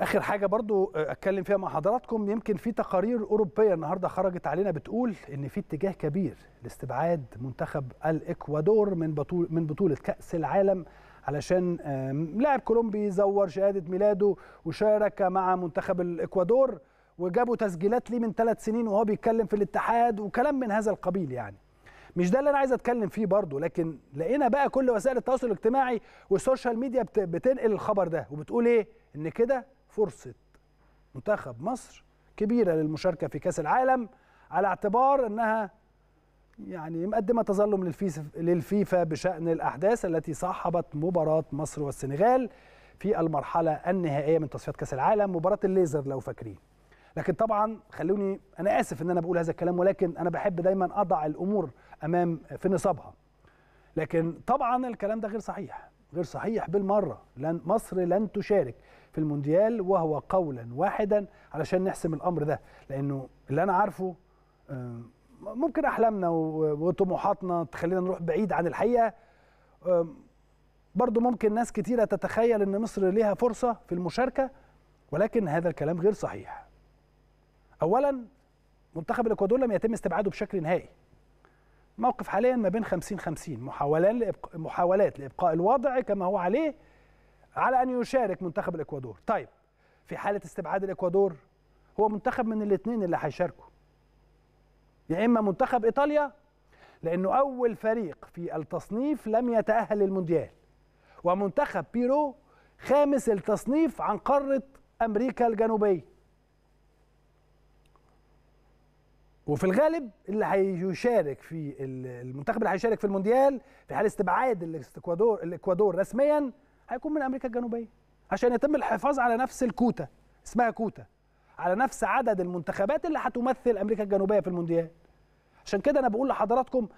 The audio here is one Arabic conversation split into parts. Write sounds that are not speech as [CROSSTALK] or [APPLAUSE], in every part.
اخر حاجه برضو آه، اتكلم فيها مع حضراتكم يمكن في تقارير اوروبيه النهارده خرجت علينا بتقول ان في اتجاه كبير لاستبعاد منتخب الاكوادور من بطوله من بطوله كاس العالم علشان لاعب كولومبي زور شهاده ميلاده وشارك مع منتخب الاكوادور وجابوا تسجيلات ليه من ثلاث سنين وهو بيتكلم في الاتحاد وكلام من هذا القبيل يعني مش ده اللي انا عايز اتكلم فيه برضه لكن لقينا بقى كل وسائل التواصل الاجتماعي والسوشيال ميديا بتنقل الخبر ده وبتقول ايه ان كده فرصه منتخب مصر كبيره للمشاركه في كاس العالم على اعتبار انها يعني مقدمه تظلم للفيفا بشان الاحداث التي صاحبت مباراه مصر والسنغال في المرحله النهائيه من تصفيات كاس العالم مباراه الليزر لو فاكرين لكن طبعا خلوني انا اسف ان انا بقول هذا الكلام ولكن انا بحب دايما اضع الامور امام في نصابها لكن طبعا الكلام ده غير صحيح غير صحيح بالمرة لن مصر لن تشارك في المونديال وهو قولا واحدا علشان نحسم الأمر ده لأنه اللي أنا عارفه آه، ممكن أحلامنا وطموحاتنا تخلينا نروح بعيد عن الحقيقة برضو ممكن ناس كتيرة تتخيل أن مصر ليها فرصة في المشاركة ولكن هذا الكلام غير صحيح أولا منتخب الإكوادور لم يتم استبعاده بشكل نهائي موقف حاليا ما بين 50 50 محاولان لإبق... محاولات لابقاء الوضع كما هو عليه على ان يشارك منتخب الاكوادور طيب في حاله استبعاد الاكوادور هو منتخب من الاثنين اللي هيشاركوا يا اما منتخب ايطاليا لانه اول فريق في التصنيف لم يتاهل للمونديال ومنتخب بيرو خامس التصنيف عن قاره امريكا الجنوبيه وفي الغالب اللي هيشارك في المنتخب اللي هيشارك في المونديال في حال استبعاد الاكوادور الاكوادور رسميا هيكون من امريكا الجنوبيه عشان يتم الحفاظ على نفس الكوتا اسمها كوتا على نفس عدد المنتخبات اللي هتمثل امريكا الجنوبيه في المونديال عشان كده انا بقول لحضراتكم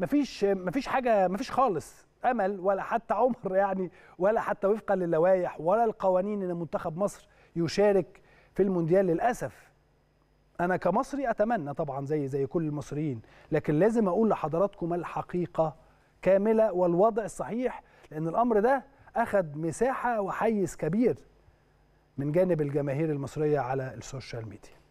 مفيش مفيش حاجه مفيش خالص امل ولا حتى عمر [LAUGHS] يعني ولا حتى وفقا للوائح ولا القوانين ان منتخب مصر يشارك في المونديال للاسف انا كمصري اتمنى طبعا زي زي كل المصريين لكن لازم اقول لحضراتكم الحقيقه كامله والوضع الصحيح لان الامر ده اخذ مساحه وحيز كبير من جانب الجماهير المصريه على السوشيال ميديا